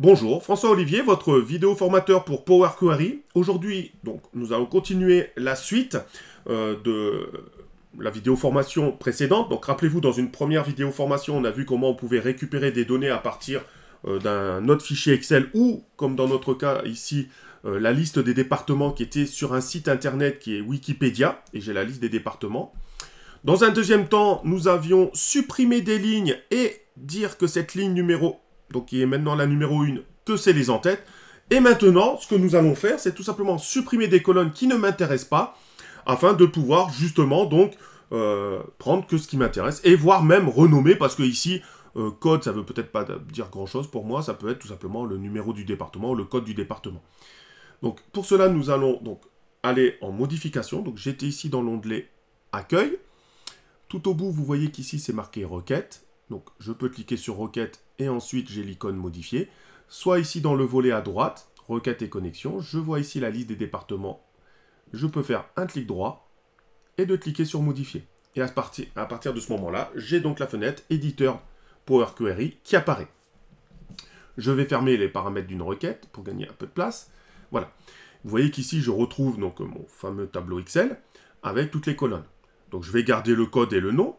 Bonjour, François Olivier, votre vidéo formateur pour Power Query. Aujourd'hui, donc, nous allons continuer la suite euh, de la vidéo formation précédente. Donc, rappelez-vous, dans une première vidéo formation, on a vu comment on pouvait récupérer des données à partir euh, d'un autre fichier Excel ou, comme dans notre cas ici, euh, la liste des départements qui était sur un site internet qui est Wikipédia. Et j'ai la liste des départements. Dans un deuxième temps, nous avions supprimé des lignes et dire que cette ligne numéro donc qui est maintenant la numéro 1 que C'est les entêtes. Et maintenant, ce que nous allons faire, c'est tout simplement supprimer des colonnes qui ne m'intéressent pas, afin de pouvoir justement donc euh, prendre que ce qui m'intéresse, et voire même renommer, parce que ici, euh, code, ça veut peut-être pas dire grand-chose pour moi, ça peut être tout simplement le numéro du département, ou le code du département. Donc pour cela, nous allons donc aller en modification. Donc j'étais ici dans l'onglet Accueil. Tout au bout, vous voyez qu'ici, c'est marqué Requête. Donc je peux cliquer sur Requête et ensuite j'ai l'icône Modifier », Soit ici dans le volet à droite, requête et connexion. je vois ici la liste des départements. Je peux faire un clic droit et de cliquer sur modifier. Et à partir, à partir de ce moment-là, j'ai donc la fenêtre éditeur Power Query qui apparaît. Je vais fermer les paramètres d'une requête pour gagner un peu de place. Voilà. Vous voyez qu'ici, je retrouve donc mon fameux tableau Excel avec toutes les colonnes. Donc, je vais garder le code et le nom,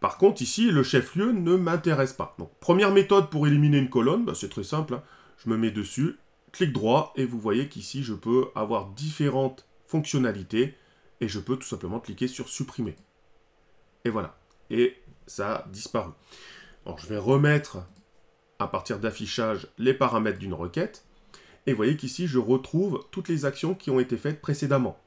par contre, ici, le chef-lieu ne m'intéresse pas. Donc, première méthode pour éliminer une colonne, bah, c'est très simple. Hein. Je me mets dessus, clic droit, et vous voyez qu'ici, je peux avoir différentes fonctionnalités, et je peux tout simplement cliquer sur supprimer. Et voilà. Et ça a disparu. Alors, je vais remettre, à partir d'affichage, les paramètres d'une requête. Et vous voyez qu'ici, je retrouve toutes les actions qui ont été faites précédemment.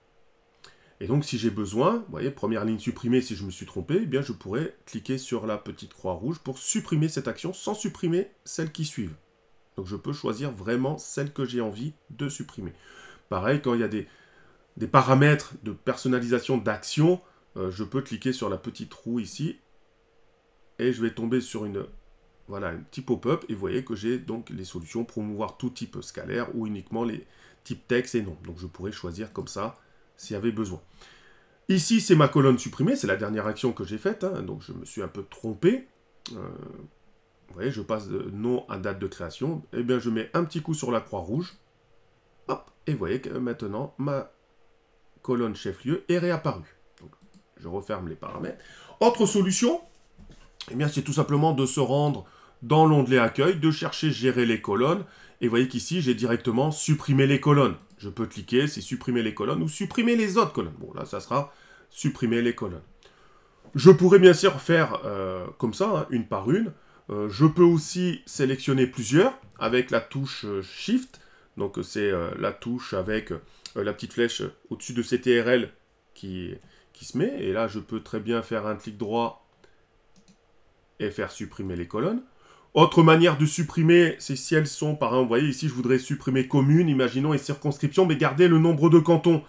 Et donc, si j'ai besoin, vous voyez, première ligne supprimée, si je me suis trompé, eh bien, je pourrais cliquer sur la petite croix rouge pour supprimer cette action sans supprimer celles qui suivent. Donc, je peux choisir vraiment celle que j'ai envie de supprimer. Pareil, quand il y a des, paramètres de personnalisation d'action, euh, je peux cliquer sur la petite roue ici et je vais tomber sur une voilà, un petit pop-up et vous voyez que j'ai donc les solutions pour promouvoir tout type scalaire ou uniquement les types texte et nom. Donc je pourrais choisir comme ça s'il y avait besoin. Ici, c'est ma colonne supprimée, c'est la dernière action que j'ai faite, hein, donc je me suis un peu trompé. Euh, vous voyez, je passe de nom à date de création. Eh bien, je mets un petit coup sur la croix rouge. Hop, et vous voyez que maintenant, ma colonne chef-lieu est réapparue. Donc, je referme les paramètres. Autre solution, eh bien, c'est tout simplement de se rendre dans l'onglet Accueil, de chercher Gérer les colonnes. Et vous voyez qu'ici, j'ai directement supprimé les colonnes. Je peux cliquer, c'est supprimer les colonnes ou supprimer les autres colonnes. Bon, là, ça sera supprimer les colonnes. Je pourrais bien sûr faire euh, comme ça, hein, une par une. Euh, je peux aussi sélectionner plusieurs avec la touche euh, Shift. Donc, c'est la touche avec la petite flèche au-dessus de CTRL qui, qui se met. Et là, je peux très bien faire un clic droit et faire supprimer les colonnes. Autre manière de supprimer, c'est si elles sont, par exemple, vous voyez ici, je voudrais supprimer commune, imaginons, et circonscription, mais garder le nombre de cantons.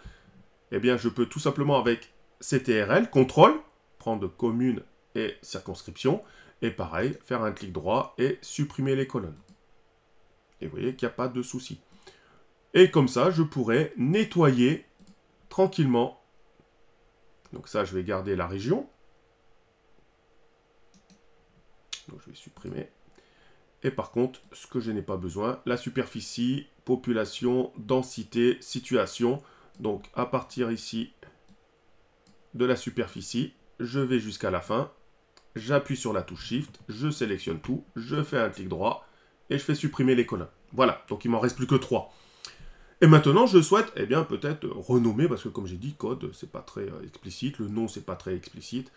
Eh bien, je peux tout simplement avec CTRL, contrôle, prendre commune et circonscription, et pareil, faire un clic droit et supprimer les colonnes. Et vous voyez qu'il n'y a pas de souci. Et comme ça, je pourrais nettoyer tranquillement. Donc ça, je vais garder la région. Donc je vais supprimer. Et par contre, ce que je n'ai pas besoin, la superficie, population, densité, situation. Donc à partir ici de la superficie, je vais jusqu'à la fin. J'appuie sur la touche Shift, je sélectionne tout, je fais un clic droit et je fais supprimer les colonnes. Voilà, donc il m'en reste plus que trois. Et maintenant, je souhaite, eh bien, peut-être renommer, parce que comme j'ai dit, code, c'est pas très euh, explicite, le nom, c'est pas très explicite.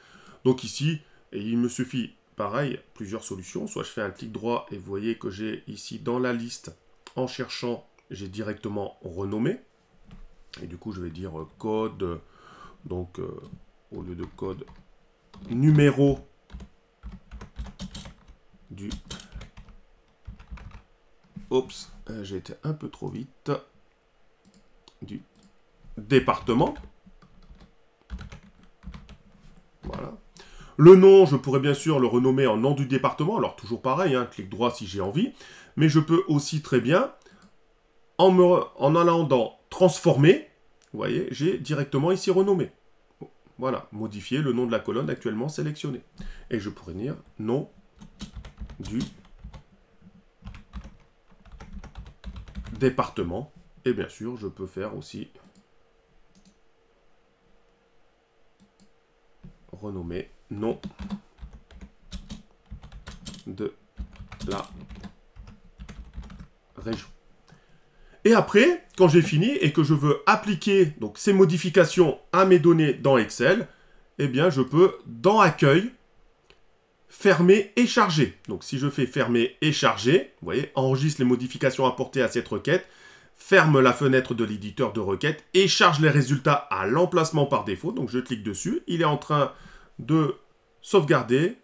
Donc ici, il me suffit pareil, plusieurs solutions. Soit je fais un clic droit et vous voyez que j'ai ici dans la liste, en cherchant, j'ai directement renommé. Et du coup, je vais dire euh, code, donc euh, au lieu de code, numéro du... Oups, euh, j'ai été un peu trop vite. Du département. Le nom, je pourrais bien sûr le renommer en nom du département, alors toujours pareil, hein, clic droit si j'ai envie, mais je peux aussi très bien, en, en allant dans transformer, vous voyez, j'ai directement ici renommé. Voilà, modifier le nom de la colonne actuellement sélectionnée. Et je pourrais dire nom du département. Et bien sûr, je peux faire aussi renommer nom de la région. Et après, quand j'ai fini et que je veux appliquer donc, ces modifications à mes données dans Excel, eh bien, je peux, dans Accueil, fermer et charger. Donc, si je fais fermer et charger, vous voyez, enregistre les modifications apportées à cette requête, ferme la fenêtre de l'éditeur de requête et charge les résultats à l'emplacement par défaut. Donc, je clique dessus. Il est en train de sauvegarder,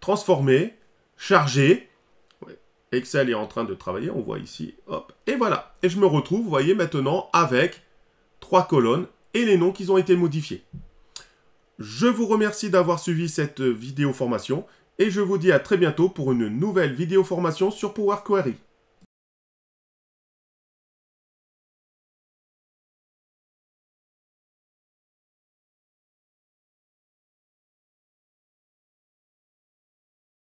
transformer, charger. Excel est en train de travailler, on voit ici, hop, et voilà. Et je me retrouve, vous voyez, maintenant avec trois colonnes et les noms qui ont été modifiés. Je vous remercie d'avoir suivi cette euh, vidéo formation et je vous dis à très bientôt pour une nouvelle vidéo formation sur Power Query.